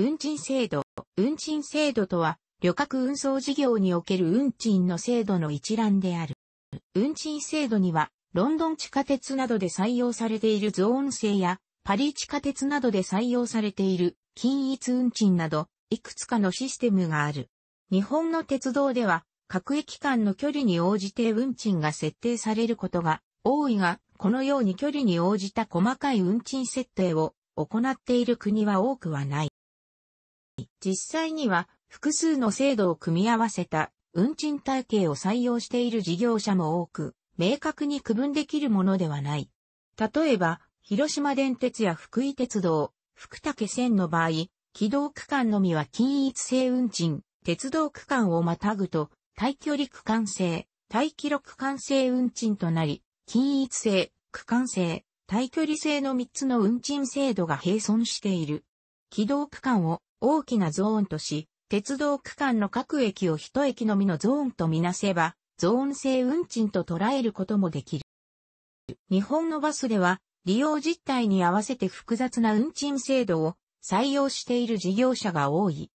運賃制度。運賃制度とは、旅客運送事業における運賃の制度の一覧である。運賃制度には、ロンドン地下鉄などで採用されているゾーン制や、パリ地下鉄などで採用されている均一運賃など、いくつかのシステムがある。日本の鉄道では、各駅間の距離に応じて運賃が設定されることが多いが、このように距離に応じた細かい運賃設定を行っている国は多くはない。実際には複数の制度を組み合わせた運賃体系を採用している事業者も多く、明確に区分できるものではない。例えば、広島電鉄や福井鉄道、福武線の場合、軌道区間のみは均一性運賃、鉄道区間をまたぐと、対距離区間性、対記録区間制運賃となり、均一性、区間性、対距離性の3つの運賃制度が並存している。軌道区間を大きなゾーンとし、鉄道区間の各駅を一駅のみのゾーンとみなせば、ゾーン制運賃と捉えることもできる。日本のバスでは、利用実態に合わせて複雑な運賃制度を採用している事業者が多い。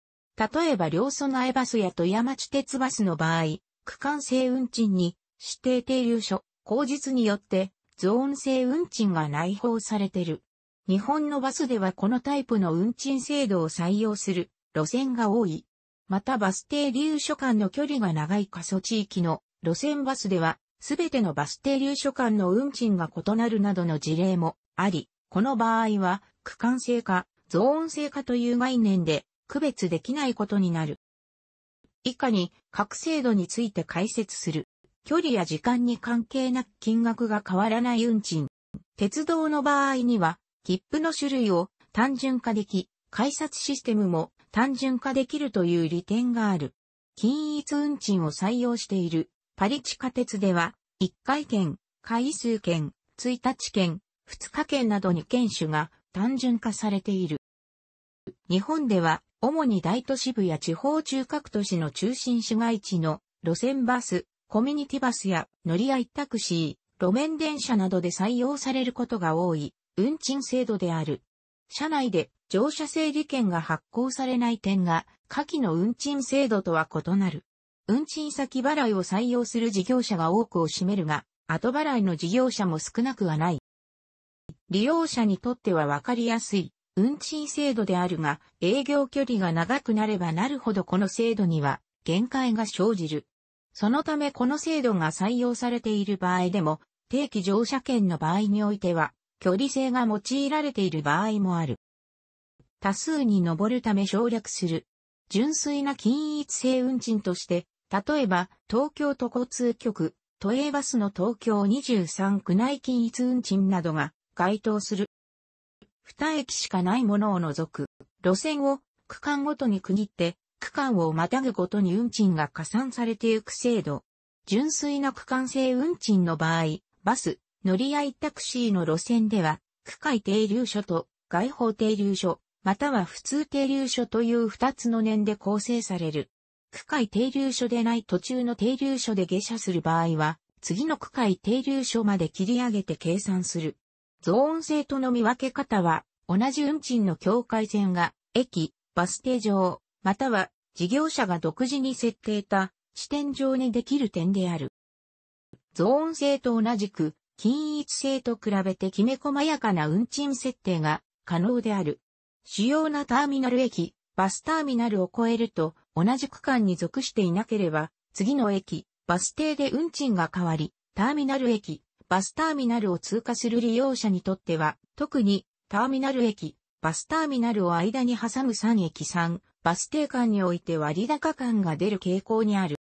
例えば両備えバスや富山地鉄バスの場合、区間制運賃に指定停留所、口実によってゾーン制運賃が内包されている。日本のバスではこのタイプの運賃制度を採用する路線が多い。またバス停留所間の距離が長い過疎地域の路線バスでは、すべてのバス停留所間の運賃が異なるなどの事例もあり、この場合は区間制かゾーン制かという概念で区別できないことになる。以下に各制度について解説する。距離や時間に関係なく金額が変わらない運賃。鉄道の場合には切符の種類を単純化でき、改札システムも単純化できるという利点がある。均一運賃を採用しているパリ地下鉄では、1回券、回数券、1日券、2日券などに券種が単純化されている。日本では、主に大都市部や地方中核都市の中心市街地の路線バス、コミュニティバスや乗り合いタクシー、路面電車などで採用されることが多い。運賃制度である。社内で乗車整理券が発行されない点が、下記の運賃制度とは異なる。運賃先払いを採用する事業者が多くを占めるが、後払いの事業者も少なくはない。利用者にとってはわかりやすい運賃制度であるが、営業距離が長くなればなるほどこの制度には限界が生じる。そのためこの制度が採用されている場合でも、定期乗車券の場合においては、距離性が用いられている場合もある。多数に上るため省略する。純粋な均一性運賃として、例えば、東京都交通局、都営バスの東京23区内均一運賃などが該当する。二駅しかないものを除く、路線を区間ごとに区切って、区間をまたぐごとに運賃が加算されていく制度。純粋な区間性運賃の場合、バス、乗り合いタクシーの路線では、区会停留所と外方停留所、または普通停留所という二つの年で構成される。区会停留所でない途中の停留所で下車する場合は、次の区会停留所まで切り上げて計算する。ゾーン制との見分け方は、同じ運賃の境界線が、駅、バス停上、または事業者が独自に設定た地点上にできる点である。ゾーン制と同じく、均一性と比べてきめ細やかな運賃設定が可能である。主要なターミナル駅、バスターミナルを超えると同じ区間に属していなければ、次の駅、バス停で運賃が変わり、ターミナル駅、バスターミナルを通過する利用者にとっては、特にターミナル駅、バスターミナルを間に挟む3駅3、バス停間において割高感が出る傾向にある。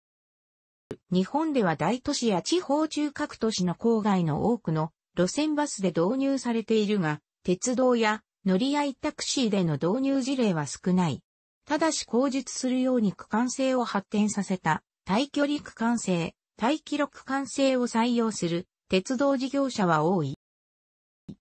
日本では大都市や地方中各都市の郊外の多くの路線バスで導入されているが、鉄道や乗り合いタクシーでの導入事例は少ない。ただし口述するように区間性を発展させた、対距離区間性、対記録区間性を採用する鉄道事業者は多い。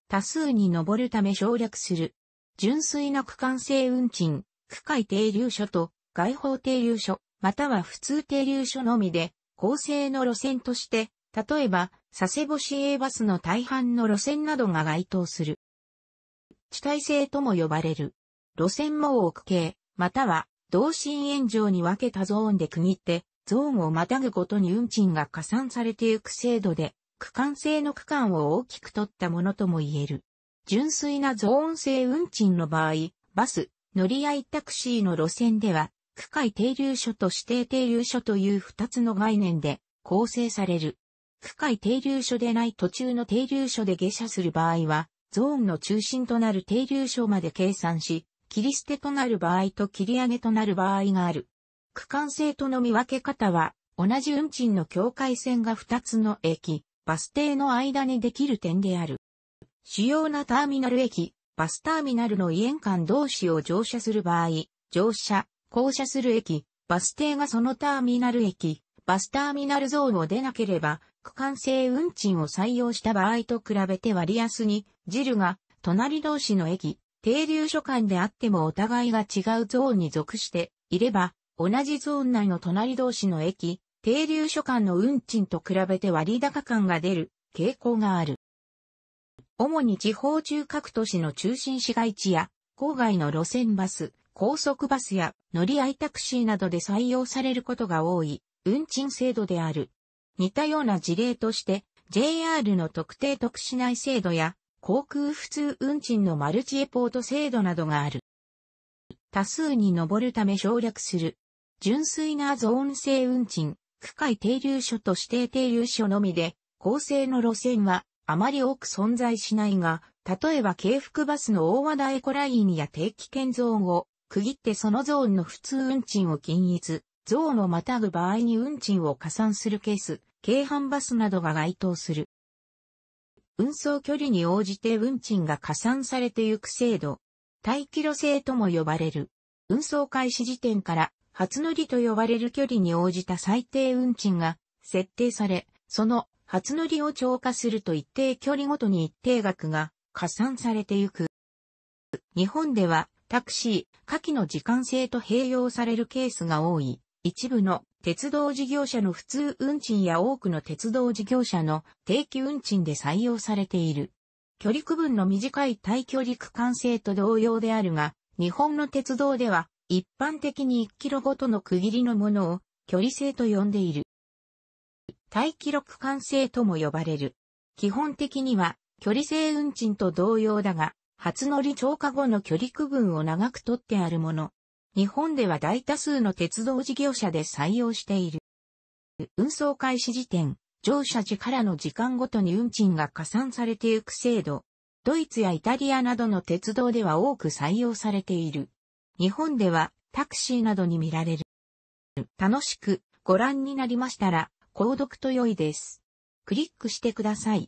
多数に上るため省略する。純粋な区間性運賃、区間停留所と外方停留所、または普通停留所のみで構成の路線として、例えば、佐世保市営バスの大半の路線などが該当する。地帯性とも呼ばれる。路線も多く系、または、同心円状に分けたゾーンで区切って、ゾーンをまたぐごとに運賃が加算されていく制度で、区間性の区間を大きく取ったものとも言える。純粋なゾーン性運賃の場合、バス、乗り合いタクシーの路線では、区界停留所と指定停留所という二つの概念で構成される。区界停留所でない途中の停留所で下車する場合は、ゾーンの中心となる停留所まで計算し、切り捨てとなる場合と切り上げとなる場合がある。区間制との見分け方は、同じ運賃の境界線が2つの駅、バス停の間にできる点である。主要なターミナル駅、バスターミナルの異縁間同士を乗車する場合、乗車、降車する駅、バス停がそのターミナル駅、バスターミナルゾーンを出なければ、区間性運賃を採用した場合と比べて割安に、ジルが、隣同士の駅、停留所間であってもお互いが違うゾーンに属していれば、同じゾーン内の隣同士の駅、停留所間の運賃と比べて割高感が出る傾向がある。主に地方中各都市の中心市街地や郊外の路線バス、高速バスや乗り合いタクシーなどで採用されることが多い運賃制度である。似たような事例として JR の特定特殊内制度や航空普通運賃のマルチエポート制度などがある。多数に上るため省略する。純粋なゾーン制運賃、区間停留所と指定停留所のみで、構成の路線はあまり多く存在しないが、例えば京福バスの大和田エコラインや定期券ゾーンを区切ってそのゾーンの普通運賃を均一、ゾーンをまたぐ場合に運賃を加算するケース、京阪バスなどが該当する。運送距離に応じて運賃が加算されていく制度。待キロ制とも呼ばれる。運送開始時点から初乗りと呼ばれる距離に応じた最低運賃が設定され、その初乗りを超過すると一定距離ごとに一定額が加算されていく。日本ではタクシー、下記の時間制と併用されるケースが多い。一部の鉄道事業者の普通運賃や多くの鉄道事業者の定期運賃で採用されている。距離区分の短い対距離区間制と同様であるが、日本の鉄道では一般的に1キロごとの区切りのものを距離制と呼んでいる。対記録管制とも呼ばれる。基本的には距離制運賃と同様だが、初乗り超過後の距離区分を長く取ってあるもの。日本では大多数の鉄道事業者で採用している。運送開始時点、乗車時からの時間ごとに運賃が加算されていく制度。ドイツやイタリアなどの鉄道では多く採用されている。日本ではタクシーなどに見られる。楽しくご覧になりましたら、購読と良いです。クリックしてください。